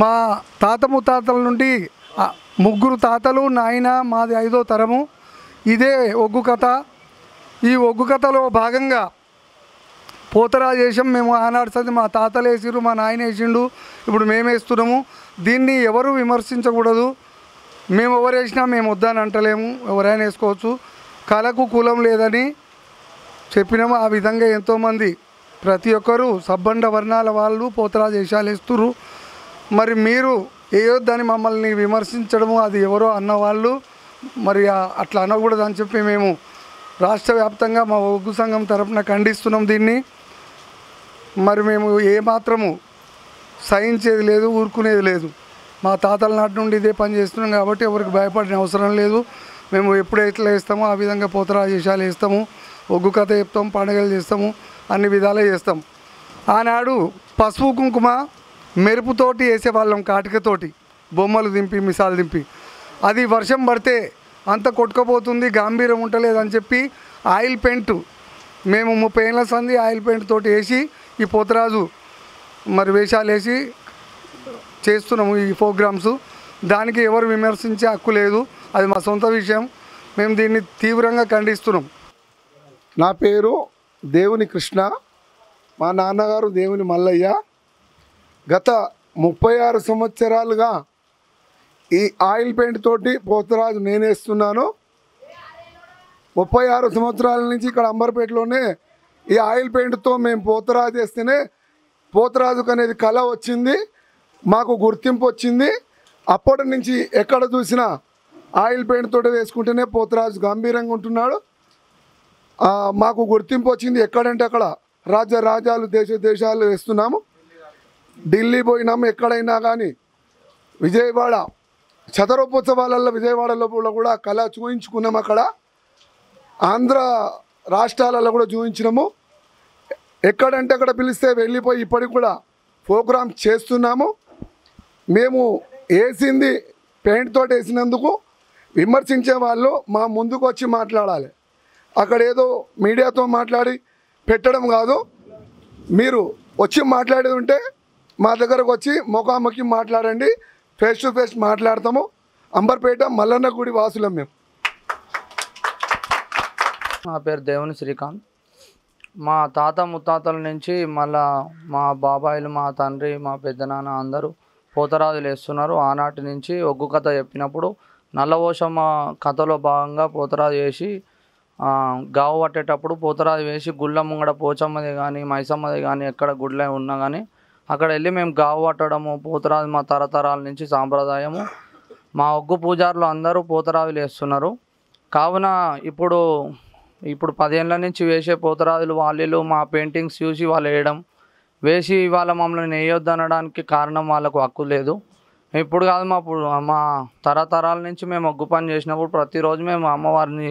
మా తాత ముత్తాతల నుండి ముగ్గురు తాతలు నాయన మాది ఐదో తరము ఇదే ఒగ్గు కథ ఈ ఒగ్గు కథలో భాగంగా పోతరా చేసాం మేము ఆనాడు సది మా తాతలు వేసిరు మా నాయన వేసిండు ఇప్పుడు మేము వేస్తున్నాము దీన్ని ఎవరు విమర్శించకూడదు మేము ఎవరు వేసినా మేము వద్దని అంటలేము ఎవరైనా వేసుకోవచ్చు కళకు కులం లేదని చెప్పినాము ఆ విధంగా ఎంతోమంది ప్రతి ఒక్కరూ సబ్బండ వర్ణాల వాళ్ళు పోతరా చేశాలు మరి మీరు దాన్ని మమ్మల్ని విమర్శించడము అది ఎవరో అన్నవాళ్ళు మరి అట్లా అనకూడదని చెప్పి మేము రాష్ట్ర వ్యాప్తంగా మా ఉగ్గు సంఘం తరఫున ఖండిస్తున్నాం దీన్ని మరి మేము ఏమాత్రము సహించేది లేదు ఊరుకునేది లేదు మా తాతల నాటి నుండి ఇదే పని చేస్తున్నాం కాబట్టి ఎవరికి భయపడిన అవసరం లేదు మేము ఎప్పుడైతే వేస్తామో ఆ విధంగా పోతరా చేసాలు వేస్తాము ఒగ్గు కథ చెప్తాము పండుగలు చేస్తాము అన్ని విధాలే చేస్తాం ఆనాడు పసుపు కుంకుమ మెరుపుతోటి వేసేవాళ్ళం కాటికతోటి బొమ్మలు దింపి మిసాలు దింపి అది వర్షం పడితే అంత కొట్టుకపోతుంది గాంభీర్యం ఉండలేదని చెప్పి ఆయిల్ పెయింట్ మేము ముప్పై ఏళ్ళ సంది ఆయిల్ పెయింట్ తోటి వేసి ఈ పోతరాజు మరి వేషాలు వేసి చేస్తున్నాము ఈ ప్రోగ్రామ్స్ దానికి ఎవరు విమర్శించే హక్కు లేదు అది మా సొంత విషయం మేము దీన్ని తీవ్రంగా ఖండిస్తున్నాం నా పేరు దేవుని కృష్ణ మా నాన్నగారు దేవుని మల్లయ్య గత ముప్పై ఆరు సంవత్సరాలుగా ఈ ఆయిల్ పెయింట్ తోటి పోతరాజు నేనేస్తున్నాను ముప్పై ఆరు సంవత్సరాల నుంచి ఇక్కడ అంబర్పేటలోనే ఈ ఆయిల్ పెయింట్తో మేము పోతరాజు వేస్తేనే పోతరాజుకు అనేది కళ వచ్చింది మాకు గుర్తింపు వచ్చింది అప్పటి నుంచి ఎక్కడ చూసినా ఆయిల్ పెయింట్ తోటి వేసుకుంటేనే పోతరాజు గంభీరంగా ఉంటున్నాడు మాకు గుర్తింపు వచ్చింది ఎక్కడంటే అక్కడ రాజ్య రాజాలు దేశ దేశాలు వేస్తున్నాము ఢిల్లీ పోయినాం ఎక్కడైనా కానీ విజయవాడ చదరోపోత్సవాలలో విజయవాడలో కూడా కళ చూయించుకున్నాం అక్కడ ఆంధ్ర రాష్ట్రాలలో కూడా చూపించినాము ఎక్కడంటే అక్కడ పిలిస్తే వెళ్ళిపోయి ఇప్పటికి కూడా ప్రోగ్రామ్ చేస్తున్నాము మేము వేసింది పెయింట్తో వేసినందుకు విమర్శించే వాళ్ళు మా ముందుకు వచ్చి మాట్లాడాలి అక్కడ ఏదో మీడియాతో మాట్లాడి పెట్టడం కాదు మీరు వచ్చి మాట్లాడేది ఉంటే మా దగ్గరకు వచ్చి ముఖాముఖి మాట్లాడండి ఫేస్ టు ఫేస్ మాట్లాడతాము అంబర్పేట మల్లన్నగూడి గుడి వాసులం మేము నా పేరు దేవుని శ్రీకాంత్ మా తాత ముత్తాతల నుంచి మళ్ళా మా బాబాయిలు మా తండ్రి మా పెద్దనాన్న అందరూ పోతరాజులు వేస్తున్నారు ఆనాటి నుంచి ఒగ్గు కథ చెప్పినప్పుడు నల్లవోషమ్మ కథలో భాగంగా పోతరాజు వేసి గావు పట్టేటప్పుడు పోతరాజు వేసి గుళ్ళ ముంగడ పోచమ్మది కానీ మైసమ్మది కానీ ఎక్కడ గుడ్లే ఉన్నా కానీ అక్కడ వెళ్ళి మేము గావు పట్టడము పోతరాజు మా తరతరాల నుంచి సాంప్రదాయము మా ఒగ్గు పూజారులు అందరూ పోతరాజులు వేస్తున్నారు కావున ఇప్పుడు ఇప్పుడు పదేళ్ళ నుంచి వేసే పోతరాజులు వాళ్ళు మా పెయింటింగ్స్ చూసి వాళ్ళు వేయడం వేసి ఇవాళ మమ్మల్ని వేయొద్దు అనడానికి కారణం వాళ్ళకు హక్కు లేదు ఇప్పుడు కాదు మా మా తరతరాల నుంచి మేము ఒగ్గు పని చేసినప్పుడు ప్రతిరోజు మేము అమ్మవారిని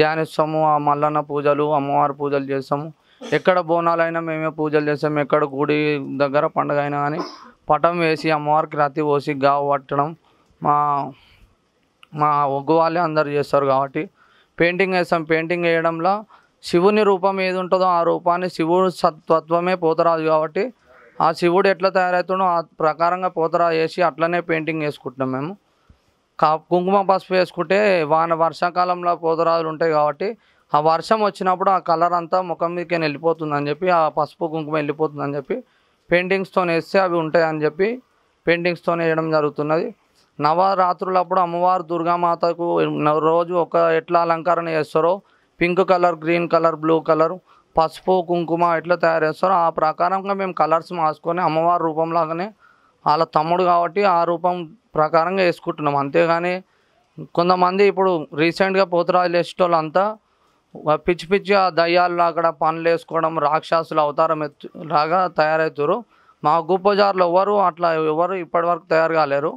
ధ్యానిస్తాము ఆ మల్లన్న పూజలు అమ్మవారి పూజలు చేస్తాము ఎక్కడ బోనాలైనా మేమే పూజలు చేస్తాం ఎక్కడ గుడి దగ్గర పండగ అయినా కానీ పటం వేసి అమ్మవారికి రాతి పోసి గావు పట్టడం మా మా ఒగ్గు వాళ్ళే అందరు చేస్తారు కాబట్టి పెయింటింగ్ వేస్తాం పెయింటింగ్ వేయడంలో శివుని రూపం ఏది ఉంటుందో ఆ రూపాన్ని శివుడు సత్వత్వమే పోతరాజు కాబట్టి ఆ శివుడు ఎట్లా తయారవుతుండో ఆ ప్రకారంగా పోతరా వేసి అట్లనే పెయింటింగ్ వేసుకుంటున్నాం మేము కా కుంకుమ పసుపు వేసుకుంటే వాన వర్షాకాలంలో పోతరాజులు ఉంటాయి కాబట్టి ఆ వర్షం వచ్చినప్పుడు ఆ కలర్ అంతా ముఖం మీదకి వెళ్ళిపోతుందని చెప్పి ఆ పసుపు కుంకుమ వెళ్ళిపోతుందని చెప్పి పెయింటింగ్స్తో వేస్తే అవి ఉంటాయని చెప్పి పెయింటింగ్స్తో వేయడం జరుగుతున్నది నవరాత్రులప్పుడు అమ్మవారు దుర్గామాతకు రోజు ఒక ఎట్లా అలంకరణ చేస్తారో pink colour green colour blue colour పసుపు కుంకుమ ఎట్లా తయారు చేస్తారో ఆ ప్రకారంగా మేము కలర్స్ మార్చుకొని అమ్మవారి రూపంలాగానే వాళ్ళ తమ్ముడు కాబట్టి ఆ రూపం ప్రకారంగా వేసుకుంటున్నాం అంతేగాని కొంతమంది ఇప్పుడు రీసెంట్గా పోతురాజు వేసేటోళ్ళంతా పిచ్చి పిచ్చి ఆ దయ్యాలు అక్కడ పనులు వేసుకోవడం రాక్షసులు అవతారం ఎత్తు లాగా తయారవుతారు మా గుప్పజారులు ఎవరు అట్లా ఎవరు ఇప్పటి వరకు తయారు కాలేరు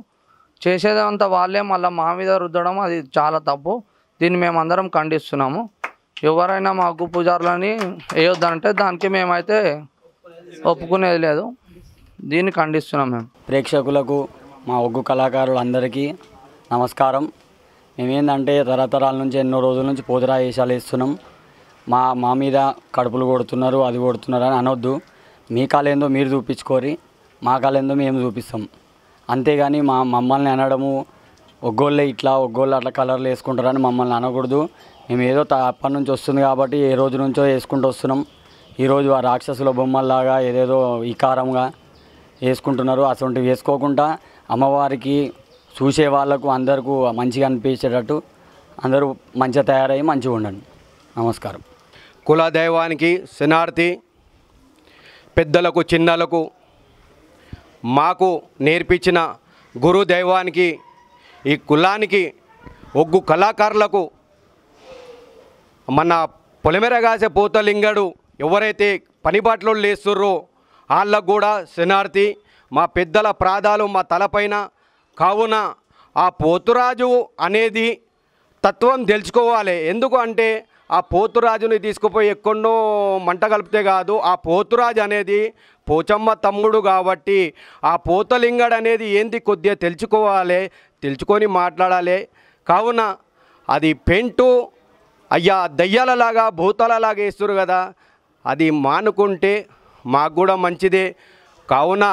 చేసేదంతా వాళ్ళే మళ్ళీ మా మీద రుద్దడం అది చాలా తప్పు దీన్ని మేమందరం ఖండిస్తున్నాము ఎవరైనా మా గుప్పజారులని వేయొద్దంటే దానికి మేమైతే ఒప్పుకునేది లేదు దీన్ని ఖండిస్తున్నాం మేము ప్రేక్షకులకు మా ఒగ్గు కళాకారులందరికీ నమస్కారం మేమేందంటే తరతరాల నుంచి ఎన్నో రోజుల నుంచి పోతురా వేషాలు వేస్తున్నాం మా మా మీద కడుపులు కొడుతున్నారు అది కొడుతున్నారు అని అనొద్దు మీ కాలేందో మీరు చూపించుకోరి మా కాలేందో మేము చూపిస్తాం అంతేగాని మా మమ్మల్ని అనడము ఒగ్గోళ్ళే ఇట్లా ఒగ్గోళ్ళు అట్లా కలర్లు వేసుకుంటారని మమ్మల్ని అనకూడదు మేము ఏదో అప్పటి నుంచి వస్తుంది కాబట్టి ఏ రోజు నుంచో వేసుకుంటూ వస్తున్నాం ఈరోజు ఆ రాక్షసుల బొమ్మల్లాగా ఏదేదో కారంగా వేసుకుంటున్నారు అటువంటివి వేసుకోకుండా అమ్మవారికి చూసే వాళ్ళకు అందరికీ మంచిగా అనిపించేటట్టు అందరూ మంచిగా తయారయ్యి మంచిగా ఉండండి నమస్కారం కులదైవానికి శనార్థి పెద్దలకు చిన్నలకు మాకు నేర్పించిన గురు దైవానికి ఈ కులానికి ఒగ్గు కళాకారులకు మన పొలిమెరగాసే పూతలింగడు ఎవరైతే పనిబాట్లు లేస్తుర్రో వాళ్ళకు కూడా శనార్థి మా పెద్దల ప్రాధాలు మా తలపైన కావున ఆ పోతురాజు అనేది తత్వం తెలుసుకోవాలి ఎందుకు అంటే ఆ పోతురాజుని తీసుకుపోయి ఎక్కడో మంట కలిపితే కాదు ఆ పోతురాజు అనేది పోచమ్మ తమ్ముడు కాబట్టి ఆ పోతలింగడు అనేది ఏంది కొద్దిగా తెలుసుకోవాలి తెలుసుకొని మాట్లాడాలి కావున అది పెంటు అయ్యా దయ్యాలలాగా భూతాలలాగా వేస్తురు కదా అది మానుకుంటే మాకు కూడా మంచిదే కావున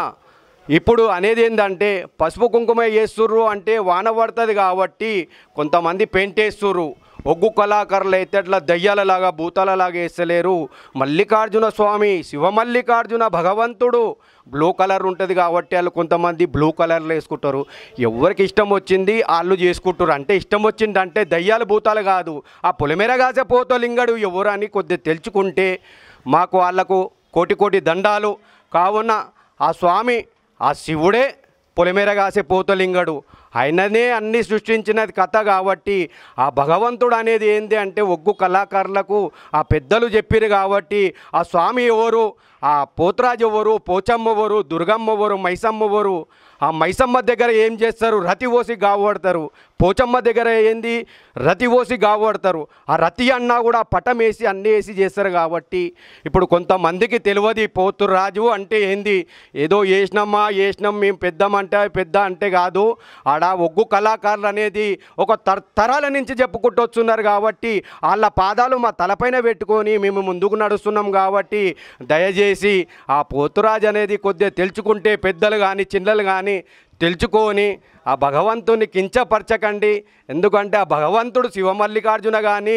ఇప్పుడు అనేది ఏంటంటే పసుపు కుంకుమ వేస్తుర్రు అంటే వాన పడుతుంది కాబట్టి కొంతమంది పెయింట్ వేస్తుర్రు ఒగ్గు కళాకారులు అయితే అట్లా దయ్యాలలాగా భూతాలలాగా వేస్తలేరు మల్లికార్జున స్వామి శివమల్లికార్జున భగవంతుడు బ్లూ కలర్ ఉంటుంది కాబట్టి వాళ్ళు కొంతమంది బ్లూ కలర్లో వేసుకుంటారు ఎవరికి ఇష్టం వచ్చింది వాళ్ళు చేసుకుంటారు అంటే ఇష్టం వచ్చింది అంటే దయ్యాలు భూతాలు కాదు ఆ కాసే పోతో లింగడు ఎవరు అని కొద్దిగా తెలుసుకుంటే మాకు వాళ్లకు కోటి కోటి దండాలు కావున ఆ స్వామి ఆ శివుడే పొలిమేర కాసే పోతలింగడు ఆయననే అన్ని సృష్టించినది కథ కాబట్టి ఆ భగవంతుడు అనేది ఏంది అంటే ఒగ్గు కళాకారులకు ఆ పెద్దలు చెప్పిరు కాబట్టి ఆ స్వామి ఎవరు ఆ పోతరాజు ఎవరు పోచమ్మ ఎవరు దుర్గమ్మ ఎవరు మైసమ్మ ఎవరు ఆ మైసమ్మ దగ్గర ఏం చేస్తారు రతి ఓసి గావడతారు పోచమ్మ దగ్గర ఏంది రతి ఓసి గావడతారు ఆ రతి అన్నా కూడా పటం వేసి అన్నీ వేసి చేస్తారు కాబట్టి ఇప్పుడు కొంతమందికి తెలియదు పోతురాజు అంటే ఏంది ఏదో వేసినమ్మా వేసినాం మేము పెద్దమంటే పెద్ద అంటే కాదు ఆ ఇక్కడ ఒగ్గు కళాకారులు అనేది ఒక తర తరాల నుంచి చెప్పుకుంటూ వస్తున్నారు కాబట్టి వాళ్ళ పాదాలు మా తలపైన పెట్టుకొని మేము ముందుకు నడుస్తున్నాం కాబట్టి దయచేసి ఆ పోతురాజు అనేది కొద్దిగా తెలుసుకుంటే పెద్దలు కానీ చిన్నలు కానీ తెలుసుకొని ఆ భగవంతుని కించపరచకండి ఎందుకంటే ఆ భగవంతుడు శివమల్లికార్జున కానీ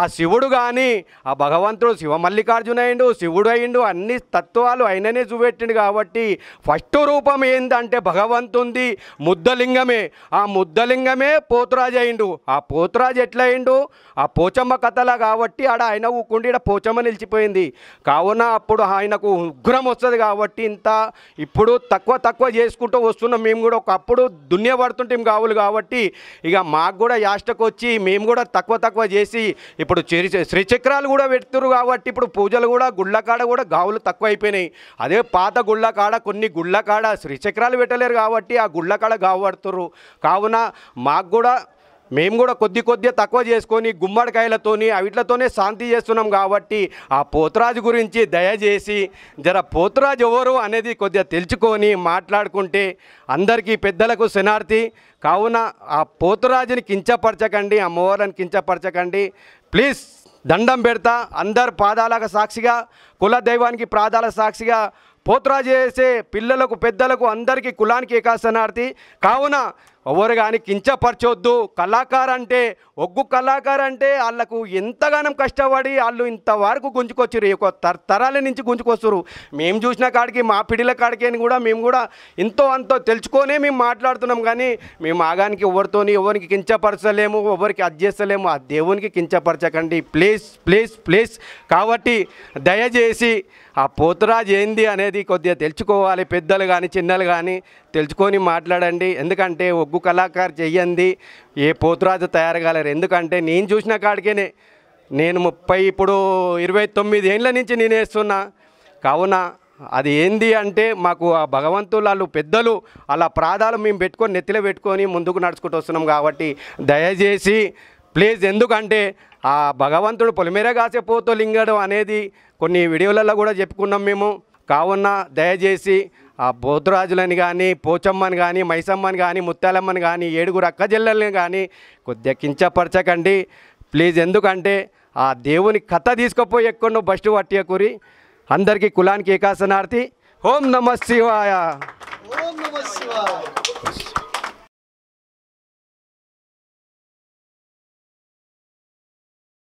ఆ శివుడు కానీ ఆ భగవంతుడు శివమల్లికార్జున అయిండు శివుడు అయిండు అన్ని తత్వాలు ఆయననే చూపెట్టిండు కాబట్టి ఫస్ట్ రూపం ఏంటంటే భగవంతుంది ముద్దలింగమే ఆ ముద్దలింగమే పోతురాజు అయిండు ఆ పోతురాజు ఎట్లయిండు ఆ పోచమ్మ కథలా కాబట్టి ఆడ ఆయన ఊకుండి ఇక్కడ పోచమ్మ నిలిచిపోయింది కావున అప్పుడు ఆయనకు ఉగ్రం వస్తుంది కాబట్టి ఇంత ఇప్పుడు తక్కువ తక్కువ చేసుకుంటూ వస్తున్నాం మేము మేము కూడా ఒకప్పుడు దున్యబడుతుంటాం కావులు కాబట్టి ఇక మాకు కూడా యాష్టకు వచ్చి మేము కూడా తక్కువ తక్కువ చేసి ఇప్పుడు శ్రీచక్రాలు కూడా పెడుతురు కాబట్టి ఇప్పుడు పూజలు కూడా గుళ్ళకాడ కూడా గావులు తక్కువ అయిపోయినాయి అదే పాత గుళ్ళకాడ కొన్ని గుళ్ళకాడ శ్రీచక్రాలు పెట్టలేరు కాబట్టి ఆ గుళ్ళకాడ గావు పడుతురు కావున మాకు కూడా మేము కూడా కొద్ది కొద్దిగా తక్కువ చేసుకొని గుమ్మడికాయలతోని అవిట్లతోనే శాంతి చేస్తున్నాం కాబట్టి ఆ పోతరాజు గురించి దయచేసి జర పోతరాజు ఎవరు అనేది కొద్దిగా తెలుసుకొని మాట్లాడుకుంటే అందరికీ పెద్దలకు శనార్థి కావున ఆ పోతురాజుని కించపరచకండి అమ్మవారిని కించపరచకండి ప్లీజ్ దండం పెడతా అందరు పాదాలకు సాక్షిగా కుల దైవానికి ప్రాదాల సాక్షిగా పోతురాజు చేసే పిల్లలకు పెద్దలకు అందరికీ కులానికి ఏకాశనార్థి కావున ఎవరు కానీ కించపరచొద్దు కళాకారు అంటే ఒగ్గు కళాకారు అంటే వాళ్ళకు ఎంతగానం కష్టపడి వాళ్ళు ఇంతవరకు గుంజుకొచ్చారు ఒక తరతరాల నుంచి గుంజుకొస్తారు మేము చూసిన కాడికి మా పిడిల కాడికి అని కూడా మేము కూడా ఎంతో అంతో తెలుసుకొని మేము మాట్లాడుతున్నాం కానీ మేము ఆగానికి ఎవరితోని ఎవరికి కించపరచలేము ఎవరికి అది చేస్తలేము ఆ దేవునికి కించపరచకండి ప్లీజ్ ప్లీజ్ ప్లీజ్ కాబట్టి దయచేసి ఆ పోతురాజ్ ఏంది అనేది కొద్దిగా తెలుసుకోవాలి పెద్దలు కానీ చిన్నలు కానీ తెలుసుకొని మాట్లాడండి ఎందుకంటే ముగ్గు కళాకారు చెయ్యంది ఏ పోతురాజు తయారు కాలేరు ఎందుకంటే నేను చూసిన కాడికేనే నేను ముప్పై ఇప్పుడు ఇరవై తొమ్మిది ఏళ్ళ నుంచి నేను వేస్తున్నా కావున అది ఏంది అంటే మాకు ఆ భగవంతులు వాళ్ళు పెద్దలు అలా ప్రాధాలు మేము పెట్టుకొని నెత్తిలో పెట్టుకొని ముందుకు నడుచుకుంటూ వస్తున్నాం కాబట్టి దయచేసి ప్లీజ్ ఎందుకంటే ఆ భగవంతుడు పొలిమేర కాసే పోతో లింగడం అనేది కొన్ని వీడియోలలో కూడా చెప్పుకున్నాం మేము కావున దయచేసి ఆ బోధరాజులని కానీ పోచమ్మని కానీ మైసమ్మని కానీ ముత్యాలమ్మని కానీ ఏడుగురు అక్క జిల్లల్ని కానీ కొద్దిగా కించపరచకండి ప్లీజ్ ఎందుకంటే ఆ దేవుని కథ తీసుకుపోయి ఎక్కడో బస్టు పట్టే కూరి అందరికీ కులానికి ఏకాసనార్థి ఓం నమ శివాయ ఓం నమ శివాయ